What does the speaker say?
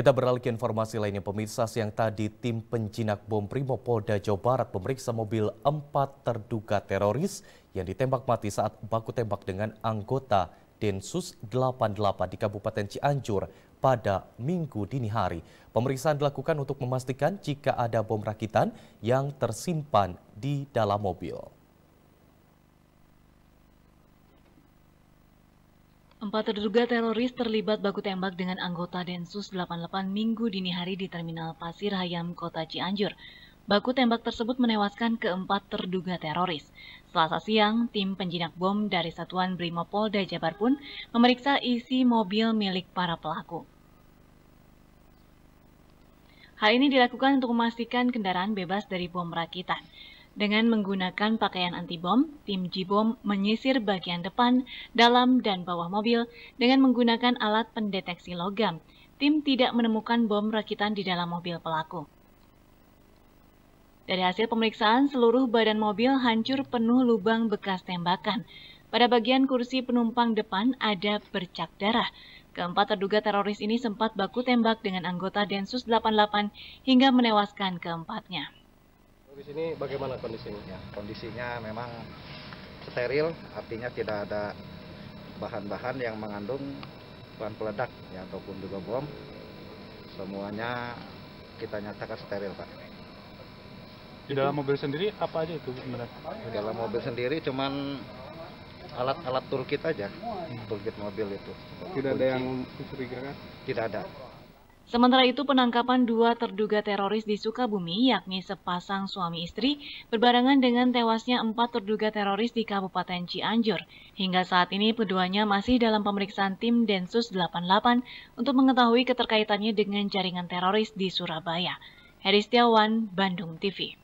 Kita beralih ke informasi lainnya pemirsa siang tadi tim penjinak bom primo Polda Jawa Barat memeriksa mobil empat terduga teroris yang ditembak mati saat baku tembak dengan anggota Densus 88 di Kabupaten Cianjur pada minggu dini hari. Pemeriksaan dilakukan untuk memastikan jika ada bom rakitan yang tersimpan di dalam mobil. Empat terduga teroris terlibat baku tembak dengan anggota Densus 88 minggu dini hari di Terminal Pasir Hayam, Kota Cianjur. Baku tembak tersebut menewaskan keempat terduga teroris. Selasa siang, tim penjinak bom dari Satuan Brimopolda Jabar pun memeriksa isi mobil milik para pelaku. Hal ini dilakukan untuk memastikan kendaraan bebas dari bom rakitan. Dengan menggunakan pakaian anti-bom, tim J-bom menyisir bagian depan, dalam, dan bawah mobil dengan menggunakan alat pendeteksi logam. Tim tidak menemukan bom rakitan di dalam mobil pelaku. Dari hasil pemeriksaan, seluruh badan mobil hancur penuh lubang bekas tembakan. Pada bagian kursi penumpang depan ada bercak darah. Keempat terduga teroris ini sempat baku tembak dengan anggota Densus 88 hingga menewaskan keempatnya. Di sini bagaimana kondisinya? Ya, kondisinya memang steril, artinya tidak ada bahan-bahan yang mengandung bahan peledak ya ataupun juga bom. Semuanya kita nyatakan steril, Pak. Di dalam mobil sendiri apa aja itu sebenarnya? Di dalam mobil sendiri cuman alat-alat toolkit aja, hmm. toolkit mobil itu. Tidak ada yang mencurigakan? Tidak ada. Sementara itu, penangkapan dua terduga teroris di Sukabumi, yakni sepasang suami istri, berbarengan dengan tewasnya empat terduga teroris di Kabupaten Cianjur. Hingga saat ini, keduanya masih dalam pemeriksaan tim Densus 88 untuk mengetahui keterkaitannya dengan jaringan teroris di Surabaya. Heri Setiawan, Bandung TV.